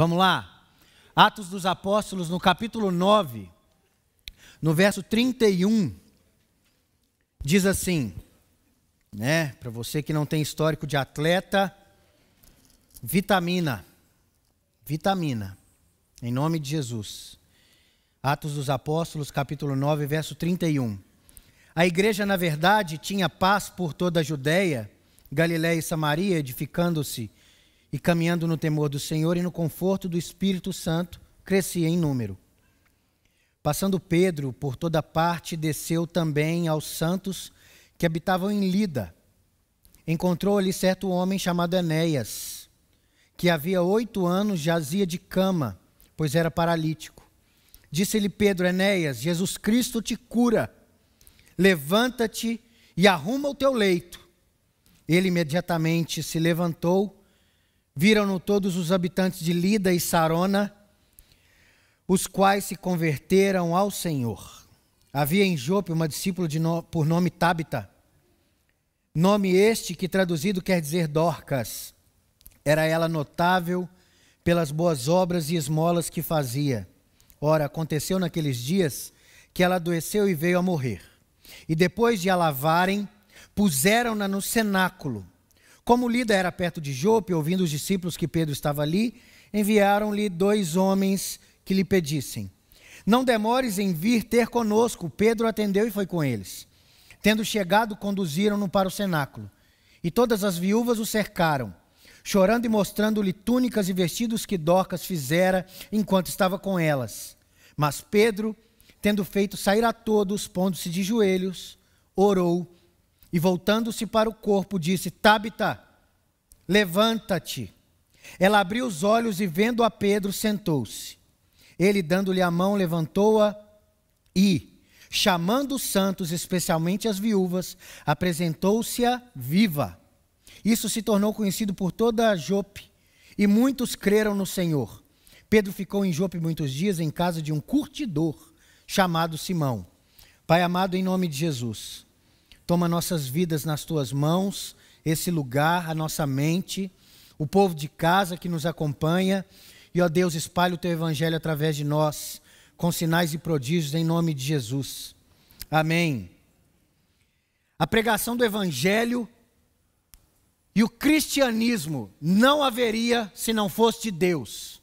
Vamos lá. Atos dos Apóstolos, no capítulo 9, no verso 31, diz assim, né? Para você que não tem histórico de atleta, vitamina. Vitamina. Em nome de Jesus. Atos dos Apóstolos, capítulo 9, verso 31. A igreja, na verdade, tinha paz por toda a Judéia, Galiléia e Samaria, edificando-se e caminhando no temor do Senhor e no conforto do Espírito Santo, crescia em número. Passando Pedro por toda parte, desceu também aos santos que habitavam em Lida. Encontrou ali certo homem chamado Enéas, que havia oito anos jazia de cama, pois era paralítico. Disse-lhe Pedro, Enéas: Jesus Cristo te cura. Levanta-te e arruma o teu leito. Ele imediatamente se levantou Viram-no todos os habitantes de Lida e Sarona, os quais se converteram ao Senhor. Havia em Jope uma discípula no, por nome Tabita, nome este que traduzido quer dizer Dorcas. Era ela notável pelas boas obras e esmolas que fazia. Ora, aconteceu naqueles dias que ela adoeceu e veio a morrer. E depois de a lavarem, puseram-na no cenáculo como Lida era perto de Jope, ouvindo os discípulos que Pedro estava ali, enviaram-lhe dois homens que lhe pedissem: Não demores em vir ter conosco. Pedro atendeu e foi com eles. Tendo chegado, conduziram-no para o cenáculo. E todas as viúvas o cercaram, chorando e mostrando-lhe túnicas e vestidos que Dorcas fizera enquanto estava com elas. Mas Pedro, tendo feito sair a todos, pondo-se de joelhos, orou e voltando-se para o corpo, disse: Tabita, levanta-te. Ela abriu os olhos e, vendo a Pedro, sentou-se. Ele, dando-lhe a mão, levantou-a e, chamando os santos, especialmente as viúvas, apresentou-se-a viva. Isso se tornou conhecido por toda Jope, e muitos creram no Senhor. Pedro ficou em Jope muitos dias em casa de um curtidor chamado Simão. Pai amado, em nome de Jesus, Toma nossas vidas nas tuas mãos, esse lugar, a nossa mente, o povo de casa que nos acompanha. E, ó Deus, espalhe o teu evangelho através de nós, com sinais e prodígios, em nome de Jesus. Amém. A pregação do evangelho e o cristianismo não haveria se não fosse de Deus.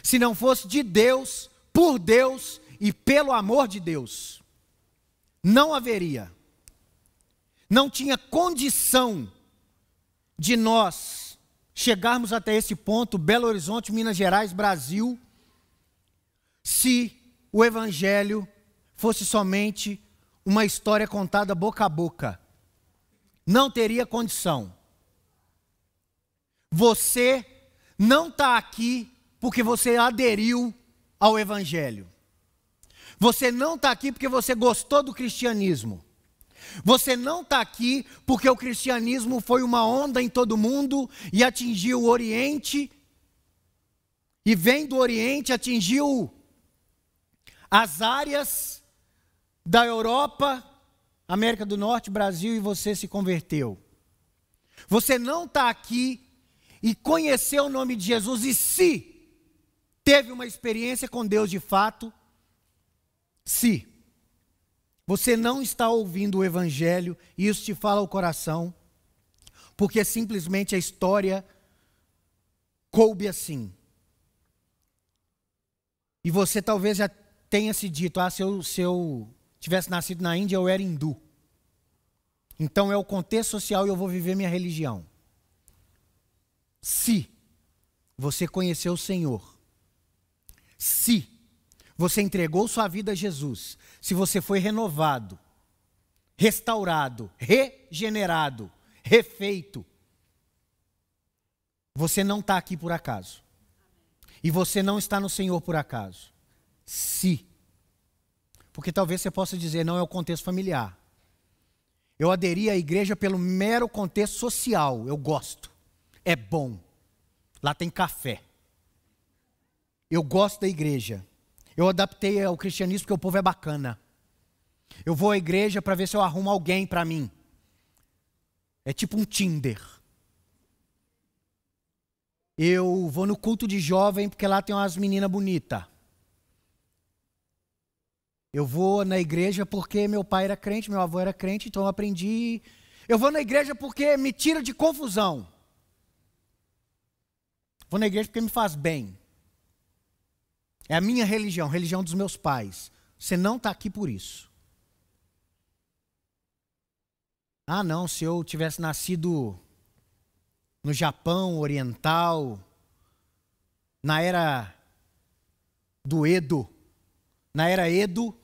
Se não fosse de Deus, por Deus e pelo amor de Deus. Não haveria não tinha condição de nós chegarmos até esse ponto, Belo Horizonte, Minas Gerais, Brasil, se o Evangelho fosse somente uma história contada boca a boca. Não teria condição. Você não está aqui porque você aderiu ao Evangelho. Você não está aqui porque você gostou do cristianismo. Você não está aqui porque o cristianismo foi uma onda em todo mundo e atingiu o Oriente, e vem do Oriente, atingiu as áreas da Europa, América do Norte, Brasil, e você se converteu. Você não está aqui e conheceu o nome de Jesus, e se teve uma experiência com Deus de fato, se. Você não está ouvindo o Evangelho e isso te fala o coração, porque simplesmente a história coube assim. E você talvez já tenha se dito: ah, se eu, se eu tivesse nascido na Índia, eu era hindu. Então é o contexto social e eu vou viver minha religião. Se você conheceu o Senhor, se você entregou sua vida a Jesus, se você foi renovado, restaurado, regenerado, refeito, você não está aqui por acaso. E você não está no Senhor por acaso. Se. Porque talvez você possa dizer, não é o contexto familiar. Eu aderi à igreja pelo mero contexto social. Eu gosto. É bom. Lá tem café. Eu gosto da igreja. Eu adaptei ao é, cristianismo porque o povo é bacana. Eu vou à igreja para ver se eu arrumo alguém para mim. É tipo um Tinder. Eu vou no culto de jovem porque lá tem umas meninas bonitas. Eu vou na igreja porque meu pai era crente, meu avô era crente, então eu aprendi. Eu vou na igreja porque me tira de confusão. Vou na igreja porque me faz bem. É a minha religião, a religião dos meus pais. Você não está aqui por isso. Ah, não, se eu tivesse nascido no Japão Oriental, na era do Edo, na era Edo,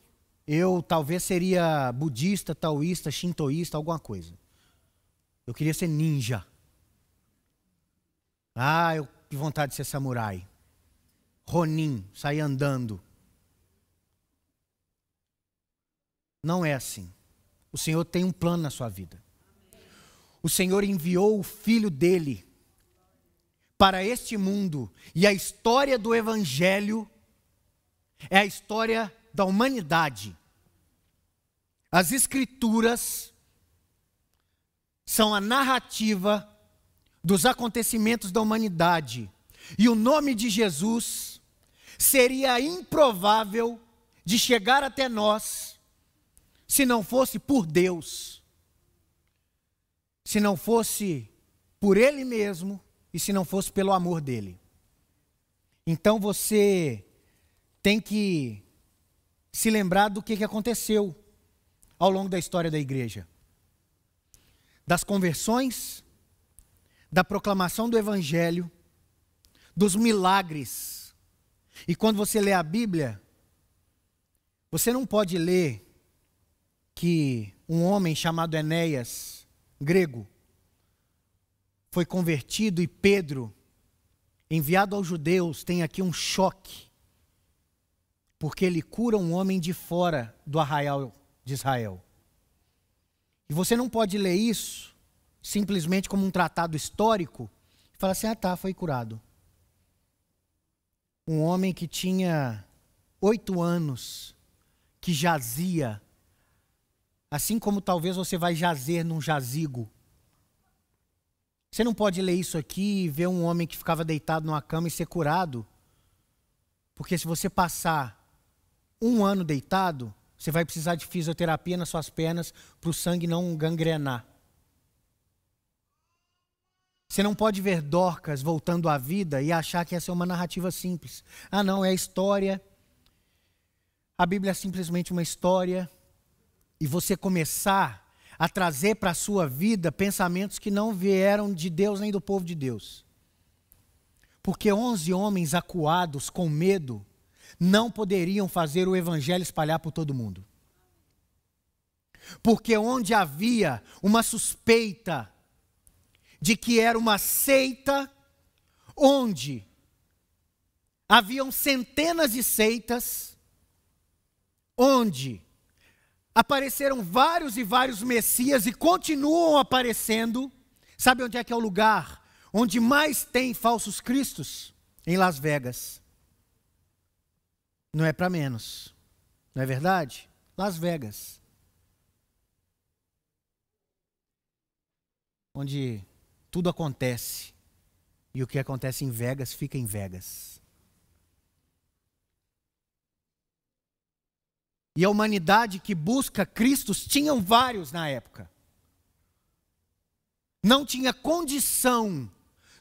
eu talvez seria budista, taoísta, shintoísta, alguma coisa. Eu queria ser ninja. Ah, eu, que vontade de ser samurai. Ronin, sair andando. Não é assim. O Senhor tem um plano na sua vida. O Senhor enviou o filho dele para este mundo, e a história do evangelho é a história da humanidade. As escrituras são a narrativa dos acontecimentos da humanidade. E o nome de Jesus seria improvável de chegar até nós se não fosse por Deus, se não fosse por Ele mesmo e se não fosse pelo amor dele. Então você tem que se lembrar do que aconteceu ao longo da história da igreja: das conversões, da proclamação do evangelho, dos milagres e quando você lê a Bíblia, você não pode ler que um homem chamado Enéas, grego, foi convertido e Pedro, enviado aos judeus, tem aqui um choque, porque ele cura um homem de fora do arraial de Israel. E você não pode ler isso simplesmente como um tratado histórico e falar assim: ah, tá, foi curado um homem que tinha oito anos, que jazia, assim como talvez você vai jazer num jazigo. Você não pode ler isso aqui e ver um homem que ficava deitado numa cama e ser curado, porque se você passar um ano deitado, você vai precisar de fisioterapia nas suas pernas para o sangue não gangrenar. Você não pode ver Dorcas voltando à vida e achar que essa é uma narrativa simples. Ah, não, é história. A Bíblia é simplesmente uma história. E você começar a trazer para a sua vida pensamentos que não vieram de Deus nem do povo de Deus. Porque 11 homens acuados com medo não poderiam fazer o evangelho espalhar por todo mundo. Porque onde havia uma suspeita de que era uma seita onde haviam centenas de seitas, onde apareceram vários e vários messias e continuam aparecendo. Sabe onde é que é o lugar onde mais tem falsos cristos? Em Las Vegas. Não é para menos. Não é verdade? Las Vegas. Onde tudo acontece. E o que acontece em Vegas fica em Vegas. E a humanidade que busca Cristos tinham vários na época. Não tinha condição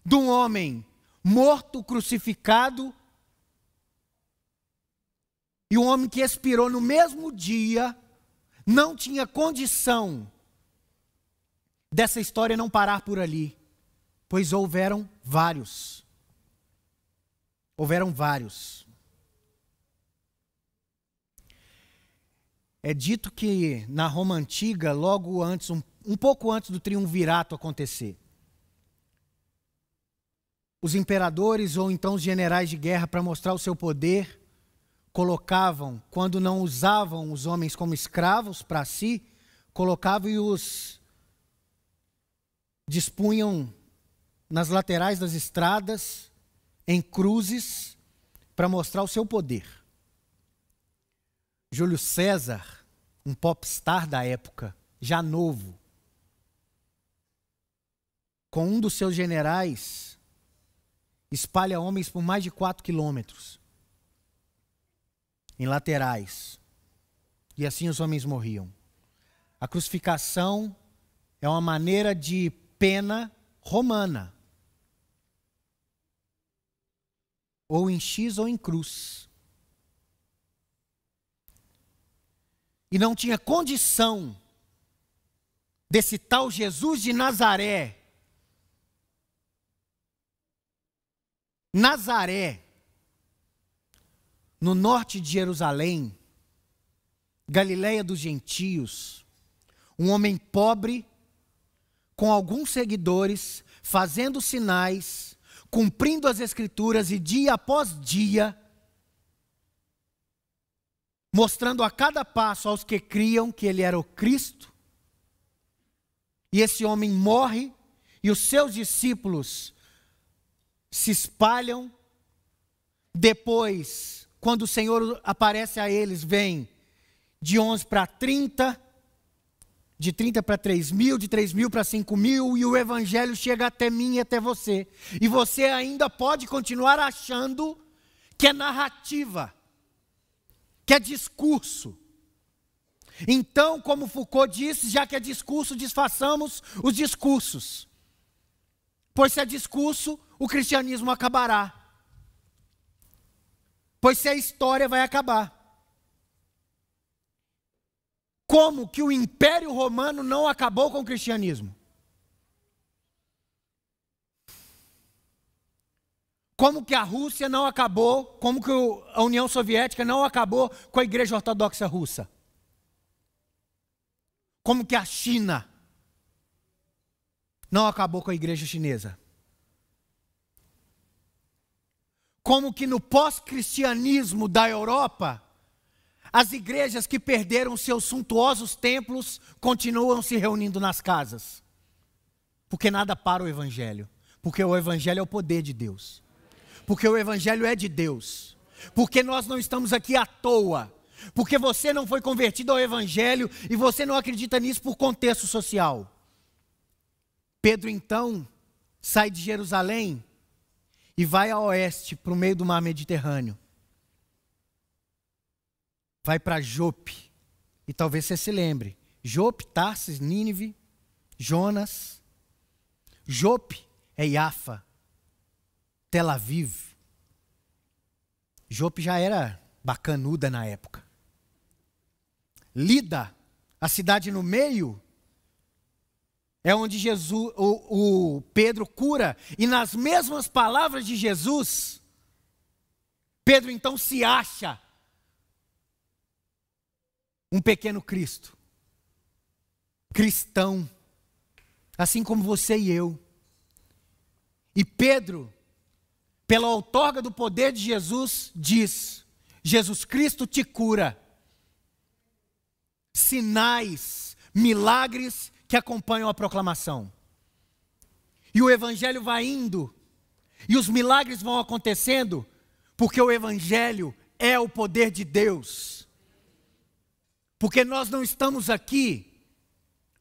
de um homem morto, crucificado, e um homem que expirou no mesmo dia, não tinha condição dessa história não parar por ali pois houveram vários. Houveram vários. É dito que na Roma antiga, logo antes, um, um pouco antes do triunvirato acontecer, os imperadores ou então os generais de guerra, para mostrar o seu poder, colocavam, quando não usavam os homens como escravos para si, colocavam e os dispunham nas laterais das estradas, em cruzes, para mostrar o seu poder. Júlio César, um popstar da época, já novo, com um dos seus generais, espalha homens por mais de 4 quilômetros, em laterais. E assim os homens morriam. A crucificação é uma maneira de pena romana. Ou em X ou em cruz. E não tinha condição desse tal Jesus de Nazaré. Nazaré, no norte de Jerusalém, Galiléia dos gentios, um homem pobre, com alguns seguidores, fazendo sinais, cumprindo as Escrituras e dia após dia, mostrando a cada passo aos que criam que ele era o Cristo. E esse homem morre, e os seus discípulos se espalham. Depois, quando o Senhor aparece a eles, vem de 11 para 30, de 30 para 3 mil, de 3 mil para 5 mil, e o Evangelho chega até mim e até você. E você ainda pode continuar achando que é narrativa, que é discurso. Então, como Foucault disse, já que é discurso, desfaçamos os discursos. Pois se é discurso, o cristianismo acabará. Pois se é história, vai acabar como que o Império Romano não acabou com o cristianismo? Como que a Rússia não acabou, como que a União Soviética não acabou com a Igreja Ortodoxa Russa? Como que a China não acabou com a Igreja Chinesa? Como que no pós-cristianismo da Europa as igrejas que perderam seus suntuosos templos continuam se reunindo nas casas. Porque nada para o Evangelho. Porque o Evangelho é o poder de Deus. Porque o Evangelho é de Deus. Porque nós não estamos aqui à toa. Porque você não foi convertido ao Evangelho e você não acredita nisso por contexto social. Pedro então sai de Jerusalém e vai a oeste, para o meio do mar Mediterrâneo vai para Jope. E talvez você se lembre. Jope, Tarsis, Nínive, Jonas. Jope é Iafa, Tel Aviv. Jope já era bacanuda na época. Lida, a cidade no meio, é onde Jesus, o, o, Pedro cura, e nas mesmas palavras de Jesus, Pedro então se acha um pequeno Cristo, cristão, assim como você e eu. E Pedro, pela outorga do poder de Jesus, diz: Jesus Cristo te cura. Sinais, milagres que acompanham a proclamação. E o Evangelho vai indo, e os milagres vão acontecendo, porque o Evangelho é o poder de Deus. Porque nós não estamos aqui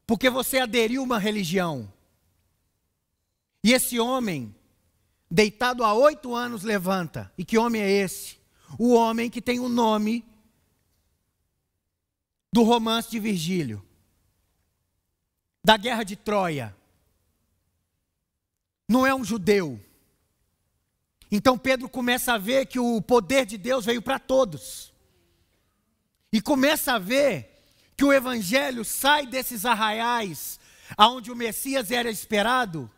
porque você aderiu a uma religião. E esse homem, deitado há oito anos, levanta. E que homem é esse? O homem que tem o nome do romance de Virgílio, da guerra de Troia. Não é um judeu. Então Pedro começa a ver que o poder de Deus veio para todos e começa a ver que o evangelho sai desses arraiais aonde o Messias era esperado.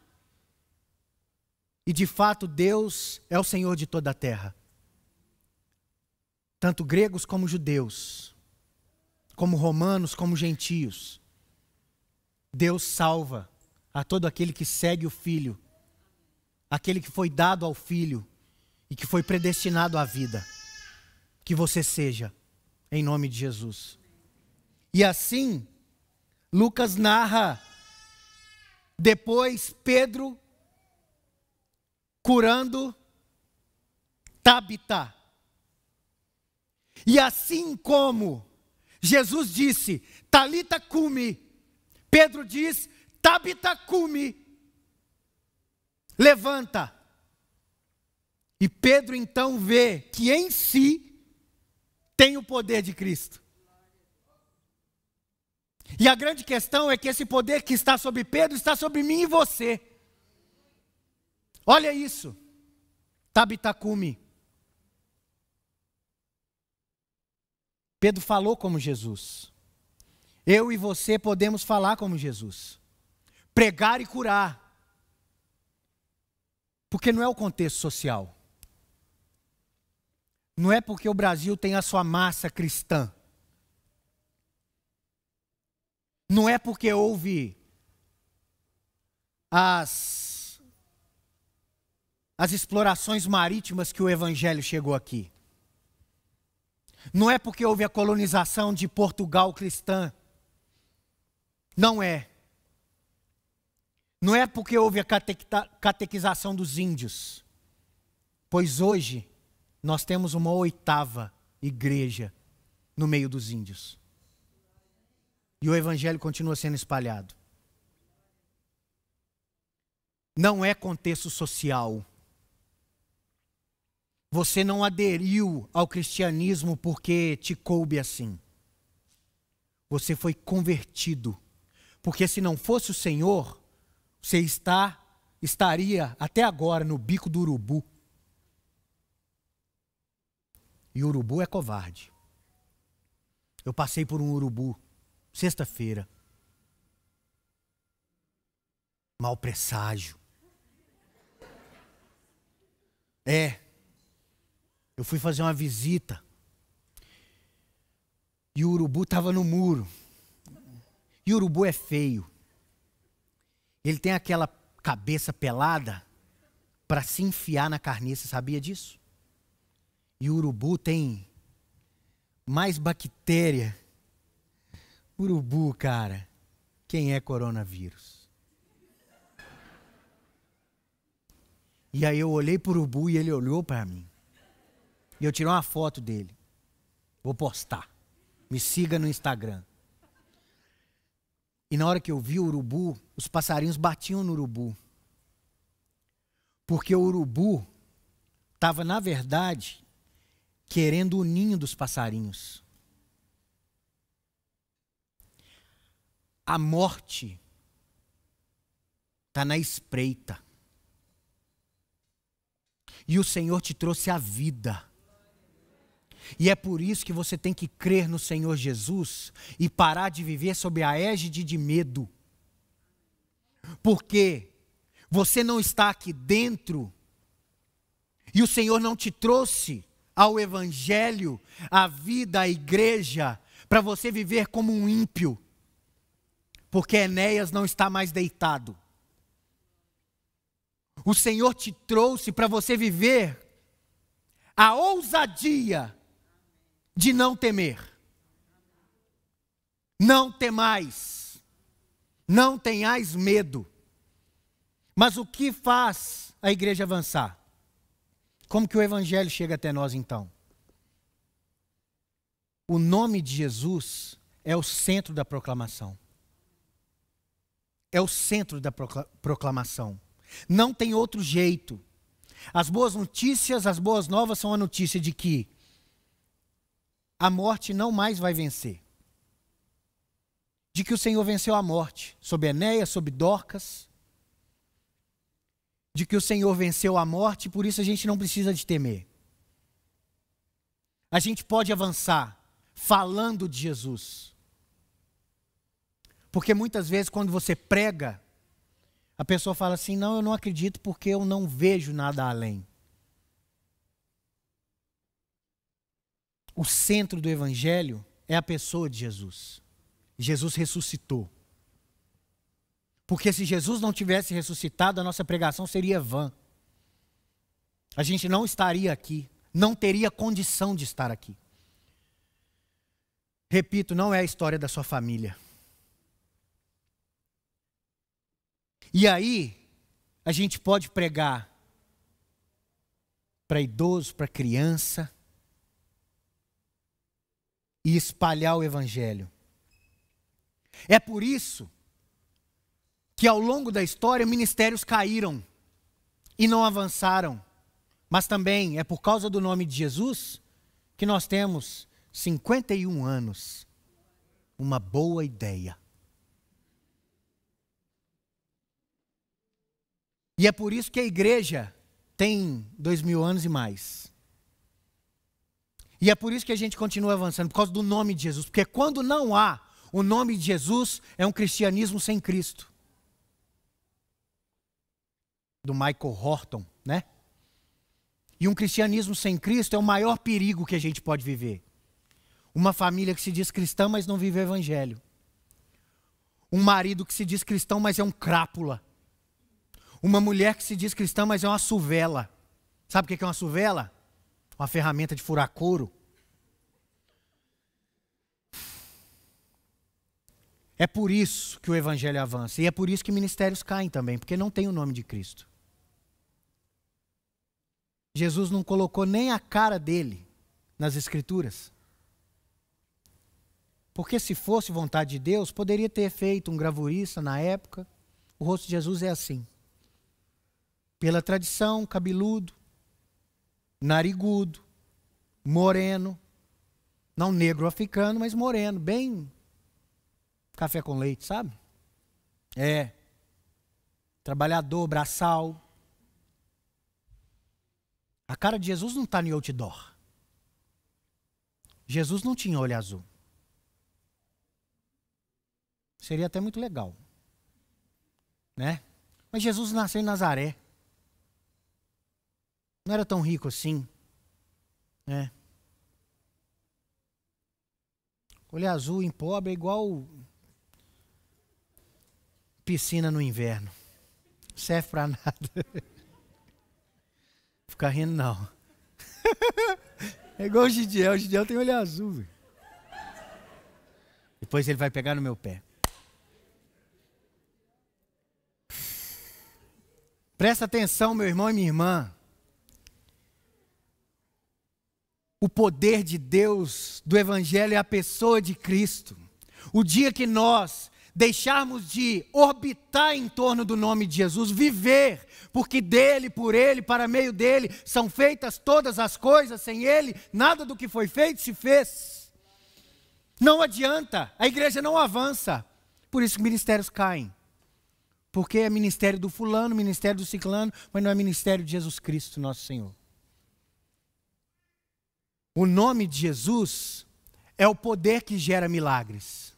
E de fato, Deus é o Senhor de toda a terra. Tanto gregos como judeus, como romanos, como gentios. Deus salva a todo aquele que segue o filho, aquele que foi dado ao filho e que foi predestinado à vida. Que você seja em nome de Jesus. E assim, Lucas narra, depois Pedro curando Tabita. E assim como Jesus disse, Talita cume, Pedro diz, Tabita cume, levanta. E Pedro então vê que em si tem o poder de Cristo. E a grande questão é que esse poder que está sobre Pedro está sobre mim e você. Olha isso. Tabitacume. Pedro falou como Jesus. Eu e você podemos falar como Jesus. Pregar e curar. Porque não é o contexto social não é porque o Brasil tem a sua massa cristã. Não é porque houve as, as explorações marítimas que o Evangelho chegou aqui. Não é porque houve a colonização de Portugal cristã. Não é. Não é porque houve a catequização dos índios. Pois hoje nós temos uma oitava igreja no meio dos índios. E o evangelho continua sendo espalhado. Não é contexto social. Você não aderiu ao cristianismo porque te coube assim. Você foi convertido. Porque se não fosse o Senhor, você está estaria até agora no bico do urubu e urubu é covarde. Eu passei por um urubu sexta-feira. Mal presságio. É. Eu fui fazer uma visita. E o urubu estava no muro. E o urubu é feio. Ele tem aquela cabeça pelada para se enfiar na carniça, sabia disso? E o urubu tem mais bactéria. Urubu, cara, quem é coronavírus? E aí eu olhei para o urubu e ele olhou para mim. E eu tirei uma foto dele. Vou postar. Me siga no Instagram. E na hora que eu vi o urubu, os passarinhos batiam no urubu. Porque o urubu estava, na verdade, querendo o ninho dos passarinhos. A morte está na espreita. E o Senhor te trouxe a vida. E é por isso que você tem que crer no Senhor Jesus e parar de viver sob a égide de medo. Porque você não está aqui dentro e o Senhor não te trouxe ao Evangelho, à vida, à igreja, para você viver como um ímpio, porque Enéas não está mais deitado. O Senhor te trouxe para você viver a ousadia de não temer. Não temais, não tenhais medo. Mas o que faz a igreja avançar? Como que o evangelho chega até nós então? O nome de Jesus é o centro da proclamação. É o centro da proclamação. Não tem outro jeito. As boas notícias, as boas novas são a notícia de que a morte não mais vai vencer. De que o Senhor venceu a morte sob Enéia, sob Dorcas, de que o Senhor venceu a morte, e por isso a gente não precisa de temer. A gente pode avançar falando de Jesus. Porque muitas vezes quando você prega, a pessoa fala assim: "Não, eu não acredito porque eu não vejo nada além". O centro do evangelho é a pessoa de Jesus. Jesus ressuscitou. Porque se Jesus não tivesse ressuscitado, a nossa pregação seria vã. A gente não estaria aqui, não teria condição de estar aqui. Repito, não é a história da sua família. E aí, a gente pode pregar para idoso, para criança e espalhar o evangelho. É por isso que ao longo da história ministérios caíram e não avançaram. Mas também é por causa do nome de Jesus que nós temos 51 anos. Uma boa ideia. E é por isso que a igreja tem dois mil anos e mais. E é por isso que a gente continua avançando, por causa do nome de Jesus. Porque quando não há o nome de Jesus, é um cristianismo sem Cristo do Michael Horton, né? E um cristianismo sem Cristo é o maior perigo que a gente pode viver. Uma família que se diz cristã, mas não vive o evangelho. Um marido que se diz cristão, mas é um crápula. Uma mulher que se diz cristã, mas é uma suvela. Sabe o que é uma suvela? Uma ferramenta de furar couro. É por isso que o evangelho avança e é por isso que ministérios caem também, porque não tem o nome de Cristo. Jesus não colocou nem a cara dele nas Escrituras. Porque se fosse vontade de Deus, poderia ter feito um gravurista na época. O rosto de Jesus é assim. Pela tradição, cabeludo, narigudo, moreno, não negro africano, mas moreno, bem café com leite, sabe? É. Trabalhador, braçal, a cara de Jesus não está no outdoor. Jesus não tinha olho azul. Seria até muito legal. Né? Mas Jesus nasceu em Nazaré. Não era tão rico assim. Né? Olho azul em pobre é igual piscina no inverno. Serve para nada. Ficar rindo, não. é igual o Gidiel. O Gidiel tem olho azul. Viu? Depois ele vai pegar no meu pé. Presta atenção, meu irmão e minha irmã. O poder de Deus, do Evangelho, é a pessoa de Cristo. O dia que nós deixarmos de orbitar em torno do nome de Jesus, viver, porque dele, por ele, para meio dele, são feitas todas as coisas, sem ele, nada do que foi feito se fez. Não adianta, a igreja não avança, por isso que ministérios caem. Porque é ministério do fulano, ministério do ciclano, mas não é ministério de Jesus Cristo, nosso Senhor. O nome de Jesus é o poder que gera milagres.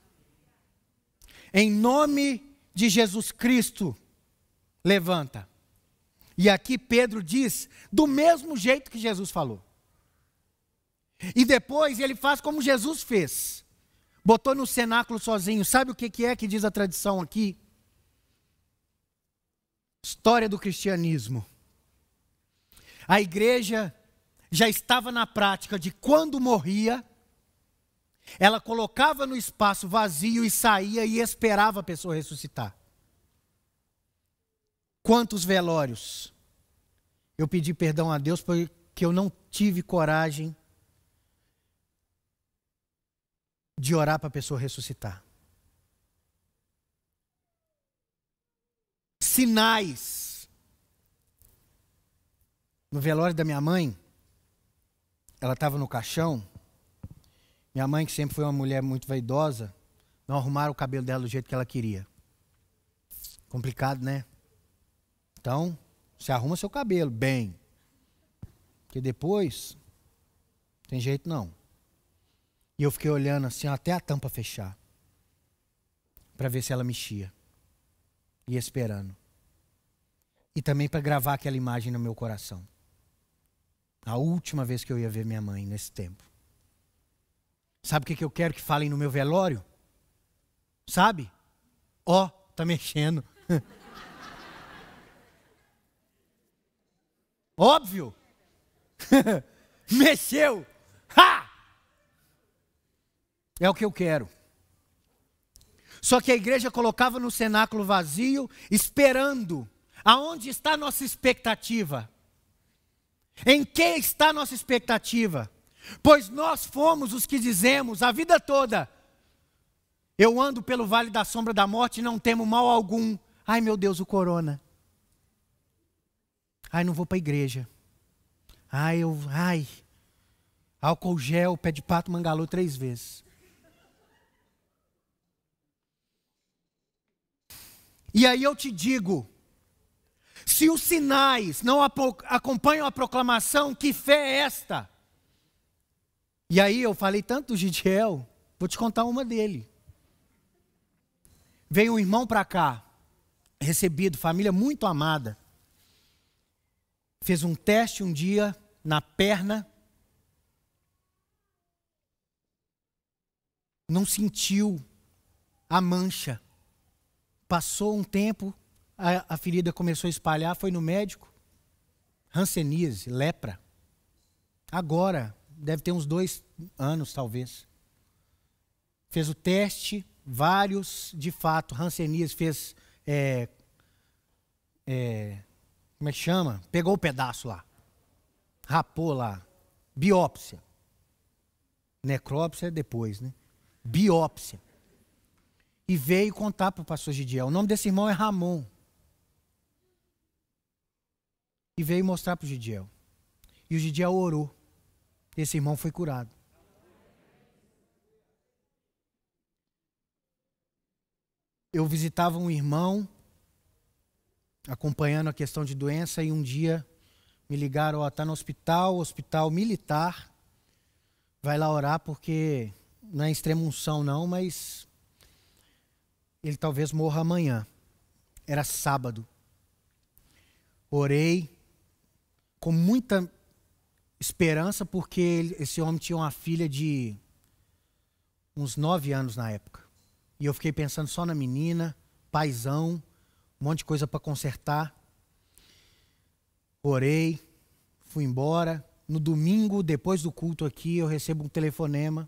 Em nome de Jesus Cristo, levanta. E aqui Pedro diz, do mesmo jeito que Jesus falou. E depois ele faz como Jesus fez. Botou no cenáculo sozinho. Sabe o que é que diz a tradição aqui? História do cristianismo. A igreja já estava na prática de quando morria, ela colocava no espaço vazio e saía e esperava a pessoa ressuscitar. Quantos velórios eu pedi perdão a Deus porque eu não tive coragem de orar para a pessoa ressuscitar. Sinais. No velório da minha mãe, ela estava no caixão, minha mãe, que sempre foi uma mulher muito vaidosa, não arrumaram o cabelo dela do jeito que ela queria. Complicado, né? Então, você arruma seu cabelo bem. Porque depois, não tem jeito não. E eu fiquei olhando assim até a tampa fechar. Para ver se ela mexia. E esperando. E também para gravar aquela imagem no meu coração. A última vez que eu ia ver minha mãe nesse tempo. Sabe o que, eu quero que falem no meu velório? Sabe? Ó, oh, tá mexendo. Óbvio. Mexeu. Ha! É o que eu quero. Só que a igreja colocava no cenáculo vazio, esperando. Aonde está a nossa expectativa? Em que está a nossa expectativa? Pois nós fomos os que dizemos a vida toda: Eu ando pelo vale da sombra da morte e não temo mal algum. Ai meu Deus, o corona. Ai, não vou para a igreja. Ai, eu. Ai. Álcool gel, pé de pato, mangalô três vezes. E aí eu te digo: se os sinais não acompanham a proclamação, que fé é esta? E aí eu falei tanto do Gidiel, vou te contar uma dele. Veio um irmão para cá, recebido, família muito amada. Fez um teste um dia na perna. Não sentiu a mancha. Passou um tempo, a, a ferida começou a espalhar, foi no médico. Hanseníase, lepra. Agora, deve ter uns dois anos, talvez. Fez o teste, vários, de fato. Hansenias fez. É, é, como é que chama? Pegou o um pedaço lá. Rapou lá. Biópsia. Necrópsia é depois, né? Biópsia. E veio contar para o pastor Gidiel. O nome desse irmão é Ramon. E veio mostrar para o Gidiel. E o Gidiel orou. Esse irmão foi curado. Eu visitava um irmão acompanhando a questão de doença e um dia me ligaram, ó, oh, tá no hospital, hospital militar. Vai lá orar porque não é extrema unção não, mas ele talvez morra amanhã. Era sábado. Orei com muita esperança porque esse homem tinha uma filha de uns nove anos na época. E eu fiquei pensando só na menina, paisão, um monte de coisa para consertar. Orei, fui embora. No domingo, depois do culto aqui, eu recebo um telefonema.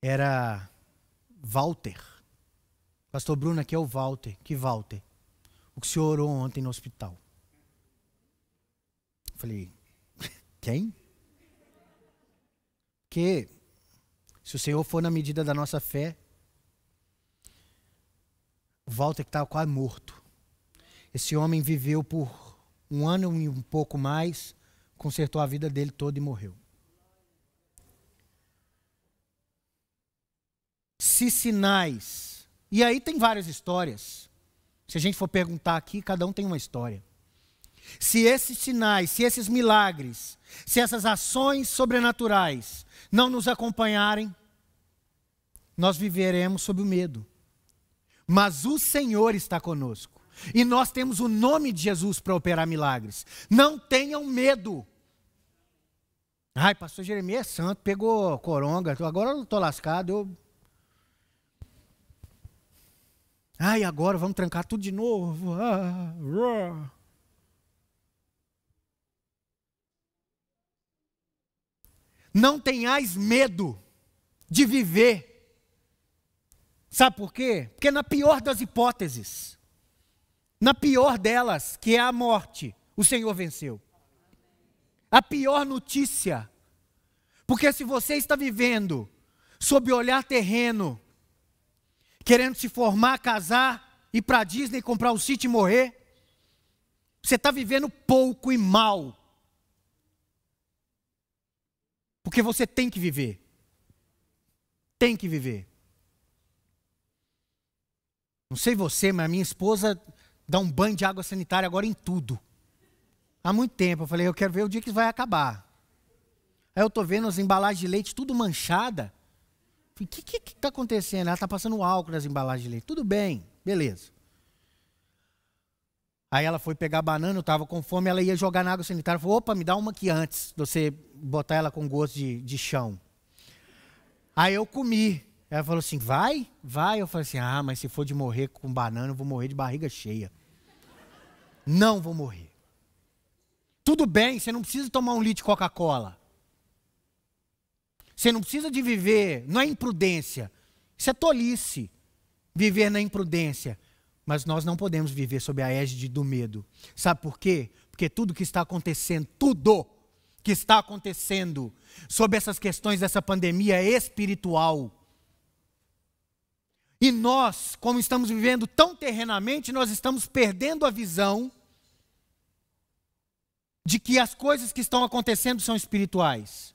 Era Walter. Pastor Bruno, aqui é o Walter. Que Walter? O que o senhor orou ontem no hospital. Falei, quem? Que se o Senhor for na medida da nossa fé, Walter que estava quase morto. Esse homem viveu por um ano e um pouco mais, consertou a vida dele toda e morreu. Se sinais. E aí tem várias histórias. Se a gente for perguntar aqui, cada um tem uma história. Se esses sinais, se esses milagres, se essas ações sobrenaturais não nos acompanharem, nós viveremos sob o medo. Mas o Senhor está conosco. E nós temos o nome de Jesus para operar milagres. Não tenham medo. Ai, pastor Jeremias é santo, pegou coronga, agora eu estou lascado. Eu... Ai, agora vamos trancar tudo de novo. Ah, ah. ah. Não tenhais medo de viver. Sabe por quê? Porque na pior das hipóteses, na pior delas, que é a morte, o Senhor venceu. A pior notícia, porque se você está vivendo sob olhar terreno, querendo se formar, casar, ir para Disney comprar o sítio e morrer, você está vivendo pouco e mal. Porque você tem que viver. Tem que viver. Não sei você, mas a minha esposa dá um banho de água sanitária agora em tudo. Há muito tempo. Eu falei, eu quero ver o dia que vai acabar. Aí eu tô vendo as embalagens de leite tudo manchada. O que está acontecendo? Ela está passando álcool nas embalagens de leite. Tudo bem, beleza. Aí ela foi pegar banana, eu tava com fome, ela ia jogar na água sanitária. Falou, opa, me dá uma aqui antes de você botar ela com gosto de, de chão. Aí eu comi. Ela falou assim, vai? Vai. Eu falei assim, ah, mas se for de morrer com banana, eu vou morrer de barriga cheia. Não vou morrer. Tudo bem, você não precisa tomar um litro de Coca-Cola. Você não precisa de viver, não é imprudência. Isso é tolice, viver na imprudência. Mas nós não podemos viver sob a égide do medo. Sabe por quê? Porque tudo que está acontecendo, tudo que está acontecendo sobre essas questões dessa pandemia é espiritual. E nós, como estamos vivendo tão terrenamente, nós estamos perdendo a visão de que as coisas que estão acontecendo são espirituais.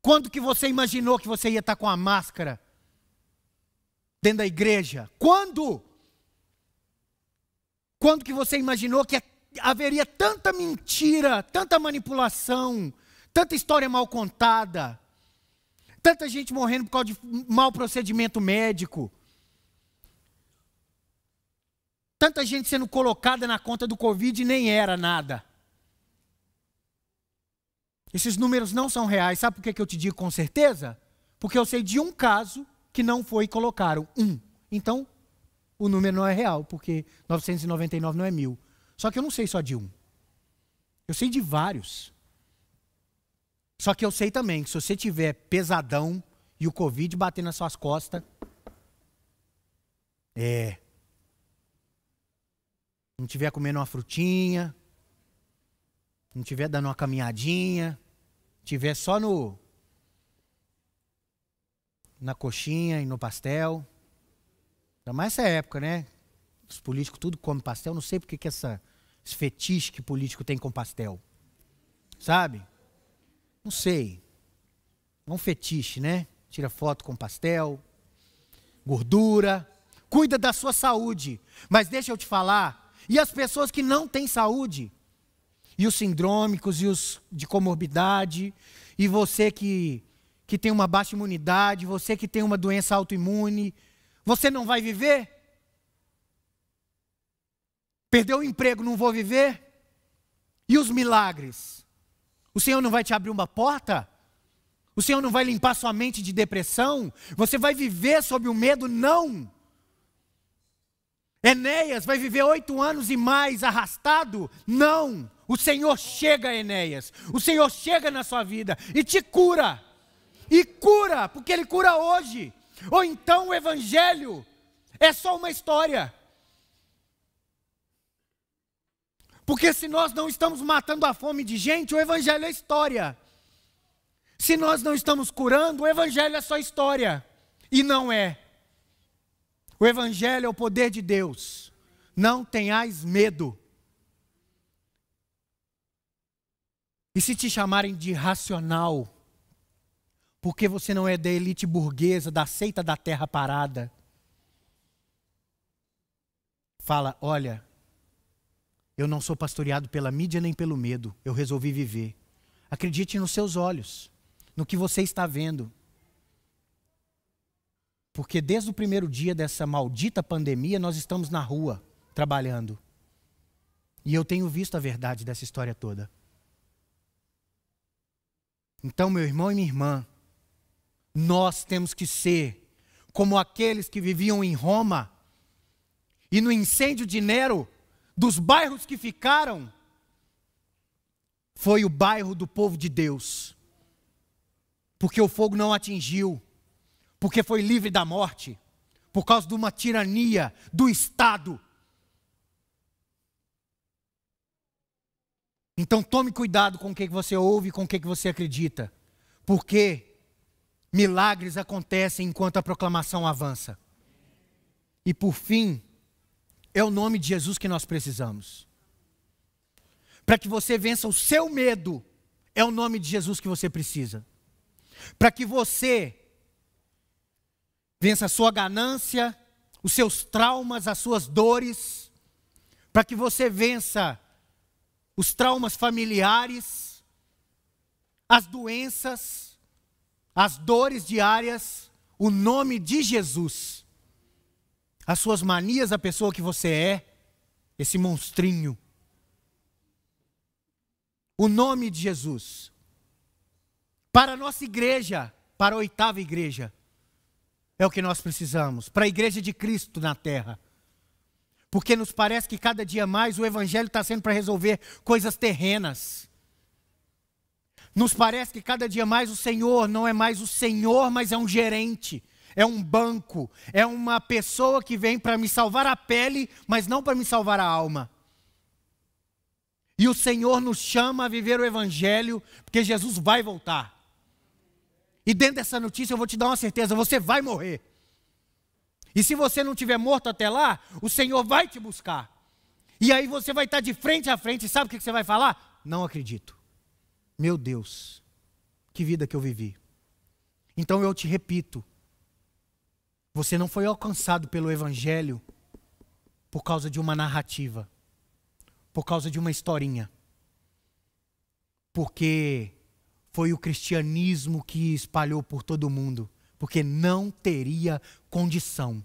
Quando que você imaginou que você ia estar com a máscara dentro da igreja. Quando? Quando que você imaginou que haveria tanta mentira, tanta manipulação, tanta história mal contada, tanta gente morrendo por causa de mau procedimento médico? Tanta gente sendo colocada na conta do Covid e nem era nada. Esses números não são reais. Sabe por que eu te digo com certeza? Porque eu sei de um caso que não foi e colocaram um. Então, o número não é real, porque 999 não é mil. Só que eu não sei só de um. Eu sei de vários. Só que eu sei também que se você tiver pesadão e o Covid bater nas suas costas, é. Não tiver comendo uma frutinha, não tiver dando uma caminhadinha, tiver só no na coxinha e no pastel. Ainda mais essa época, né? Os políticos tudo comem pastel. Não sei porque que essa, esse fetiche que político tem com pastel. Sabe? Não sei. É um fetiche, né? Tira foto com pastel, gordura. Cuida da sua saúde. Mas deixa eu te falar. E as pessoas que não têm saúde? E os sindrômicos, e os de comorbidade, e você que que tem uma baixa imunidade, você que tem uma doença autoimune, você não vai viver? Perdeu o emprego, não vou viver? E os milagres? O Senhor não vai te abrir uma porta? O Senhor não vai limpar sua mente de depressão? Você vai viver sob o medo? Não! Enéas vai viver oito anos e mais arrastado? Não! O Senhor chega, Enéas. O Senhor chega na sua vida e te cura e cura, porque ele cura hoje. Ou então o evangelho é só uma história. Porque se nós não estamos matando a fome de gente, o evangelho é história. Se nós não estamos curando, o evangelho é só história. E não é. O evangelho é o poder de Deus. Não tenhais medo. E se te chamarem de racional, porque você não é da elite burguesa, da seita da terra parada. Fala: olha, eu não sou pastoreado pela mídia nem pelo medo, eu resolvi viver. Acredite nos seus olhos, no que você está vendo. Porque desde o primeiro dia dessa maldita pandemia, nós estamos na rua trabalhando. E eu tenho visto a verdade dessa história toda. Então, meu irmão e minha irmã, nós temos que ser como aqueles que viviam em Roma e no incêndio de Nero, dos bairros que ficaram, foi o bairro do povo de Deus, porque o fogo não atingiu, porque foi livre da morte, por causa de uma tirania do Estado. Então tome cuidado com o que você ouve, com o que você acredita, porque Milagres acontecem enquanto a proclamação avança. E por fim, é o nome de Jesus que nós precisamos. Para que você vença o seu medo, é o nome de Jesus que você precisa. Para que você vença a sua ganância, os seus traumas, as suas dores, para que você vença os traumas familiares, as doenças, as dores diárias, o nome de Jesus, as suas manias, a pessoa que você é, esse monstrinho. O nome de Jesus. Para a nossa igreja, para a oitava igreja, é o que nós precisamos. Para a igreja de Cristo na terra. Porque nos parece que cada dia mais o Evangelho está sendo para resolver coisas terrenas nos parece que cada dia mais o Senhor não é mais o Senhor, mas é um gerente, é um banco, é uma pessoa que vem para me salvar a pele, mas não para me salvar a alma. E o Senhor nos chama a viver o Evangelho, porque Jesus vai voltar. E dentro dessa notícia eu vou te dar uma certeza: você vai morrer. E se você não tiver morto até lá, o Senhor vai te buscar. E aí você vai estar de frente a frente, sabe o que você vai falar? Não acredito. Meu Deus, que vida que eu vivi. Então eu te repito: você não foi alcançado pelo Evangelho por causa de uma narrativa, por causa de uma historinha. Porque foi o cristianismo que espalhou por todo o mundo, porque não teria condição.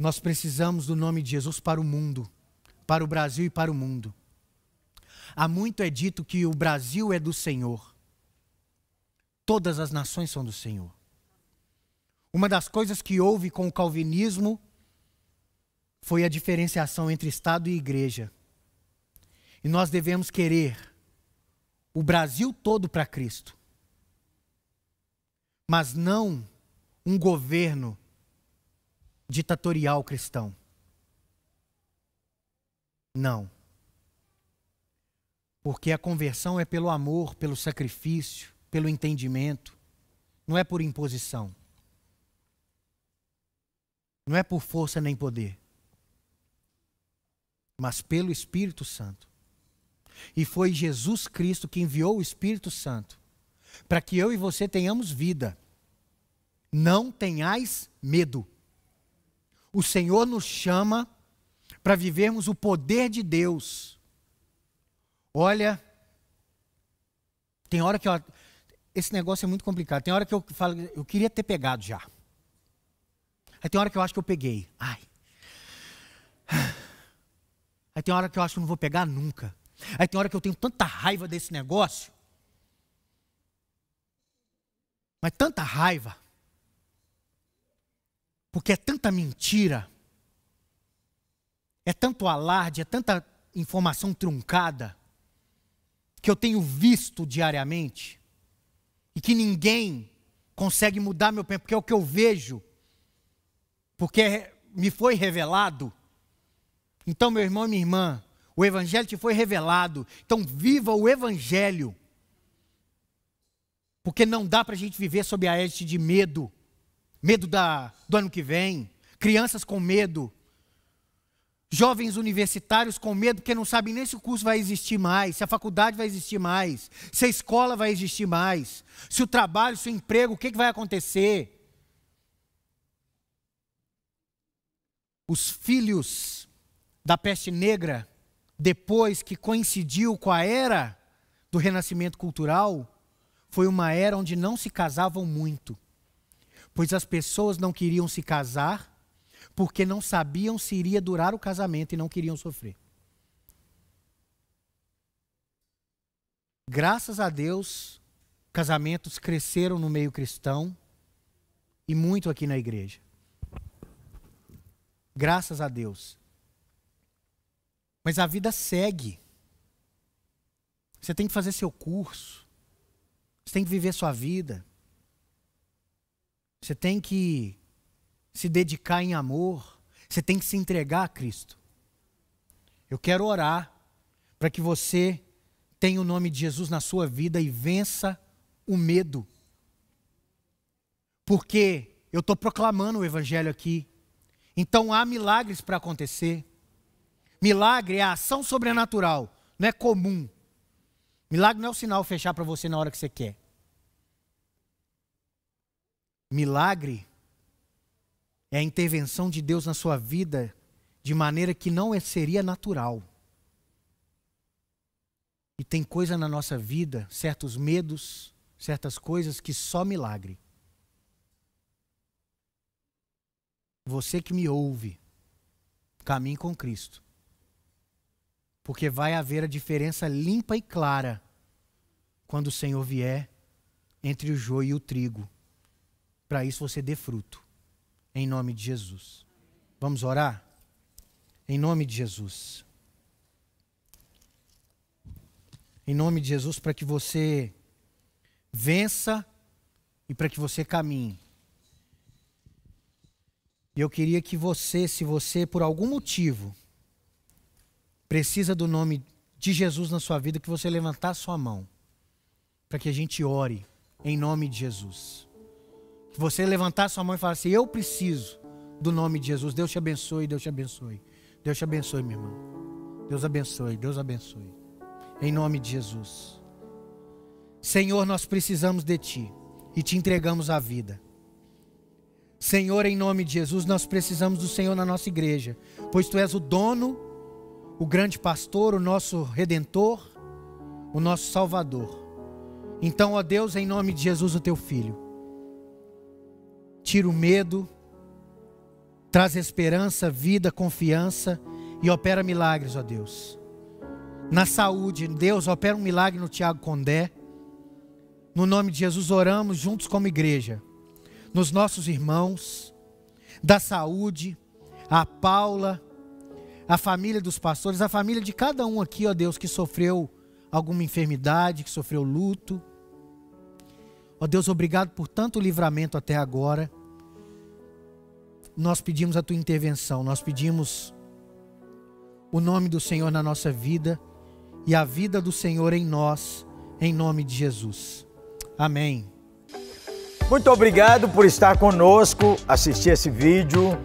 Nós precisamos do nome de Jesus para o mundo, para o Brasil e para o mundo. Há muito é dito que o Brasil é do Senhor. Todas as nações são do Senhor. Uma das coisas que houve com o calvinismo foi a diferenciação entre Estado e igreja. E nós devemos querer o Brasil todo para Cristo, mas não um governo ditatorial cristão. Não. Porque a conversão é pelo amor, pelo sacrifício, pelo entendimento, não é por imposição. Não é por força nem poder, mas pelo Espírito Santo. E foi Jesus Cristo que enviou o Espírito Santo para que eu e você tenhamos vida. Não tenhais medo. O Senhor nos chama para vivermos o poder de Deus Olha, tem hora que eu, esse negócio é muito complicado. Tem hora que eu falo, eu queria ter pegado já. Aí tem hora que eu acho que eu peguei. Ai. Aí tem hora que eu acho que eu não vou pegar nunca. Aí tem hora que eu tenho tanta raiva desse negócio. Mas tanta raiva. Porque é tanta mentira. É tanto alarde, é tanta informação truncada que eu tenho visto diariamente e que ninguém consegue mudar meu pensamento, porque é o que eu vejo, porque é, me foi revelado. Então, meu irmão e minha irmã, o Evangelho te foi revelado, então viva o Evangelho, porque não dá para a gente viver sob a égide de medo medo da, do ano que vem, crianças com medo Jovens universitários com medo porque não sabem nem se o curso vai existir mais, se a faculdade vai existir mais, se a escola vai existir mais, se o trabalho, se o emprego, o que, que vai acontecer. Os filhos da peste negra, depois que coincidiu com a era do renascimento cultural, foi uma era onde não se casavam muito, pois as pessoas não queriam se casar porque não sabiam se iria durar o casamento e não queriam sofrer. Graças a Deus, casamentos cresceram no meio cristão e muito aqui na igreja. Graças a Deus. Mas a vida segue. Você tem que fazer seu curso. Você tem que viver sua vida. Você tem que se dedicar em amor, você tem que se entregar a Cristo. Eu quero orar para que você tenha o nome de Jesus na sua vida e vença o medo. Porque eu estou proclamando o Evangelho aqui. Então há milagres para acontecer. Milagre é a ação sobrenatural, não é comum. Milagre não é o sinal fechar para você na hora que você quer. Milagre é a intervenção de Deus na sua vida de maneira que não é, seria natural. E tem coisa na nossa vida, certos medos, certas coisas que só milagre. Você que me ouve, caminhe com Cristo. Porque vai haver a diferença limpa e clara quando o Senhor vier entre o joio e o trigo. Para isso você dê fruto em nome de Jesus. Vamos orar? Em nome de Jesus. Em nome de Jesus, para que você vença e para que você caminhe. E eu queria que você, se você por algum motivo precisa do nome de Jesus na sua vida, que você levantar sua mão para que a gente ore em nome de Jesus. Que você levantar sua mão e falar assim: Eu preciso do nome de Jesus. Deus te abençoe, Deus te abençoe. Deus te abençoe, meu irmão. Deus abençoe, Deus abençoe. Em nome de Jesus. Senhor, nós precisamos de Ti e te entregamos a vida. Senhor, em nome de Jesus, nós precisamos do Senhor na nossa igreja, pois Tu és o dono, o grande pastor, o nosso redentor, o nosso salvador. Então, ó Deus, em nome de Jesus, o Teu Filho, tira o medo, traz esperança, vida, confiança e opera milagres, ó Deus. Na saúde, Deus opera um milagre no Tiago Condé. No nome de Jesus, oramos juntos como igreja, nos nossos irmãos, da saúde, a Paula, a família dos pastores, a família de cada um aqui, ó Deus, que sofreu alguma enfermidade, que sofreu luto Ó Deus, obrigado por tanto livramento até agora. Nós pedimos a tua intervenção, nós pedimos o nome do Senhor na nossa vida e a vida do Senhor em nós, em nome de Jesus. Amém. Muito obrigado por estar conosco, assistir esse vídeo.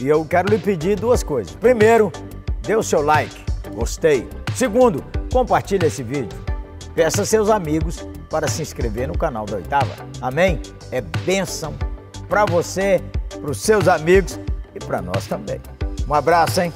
E eu quero lhe pedir duas coisas. Primeiro, dê o seu like, gostei. Segundo, compartilhe esse vídeo. Peça a seus amigos para se inscrever no canal da Oitava. Amém? É bênção para você, para os seus amigos e para nós também. Um abraço, hein?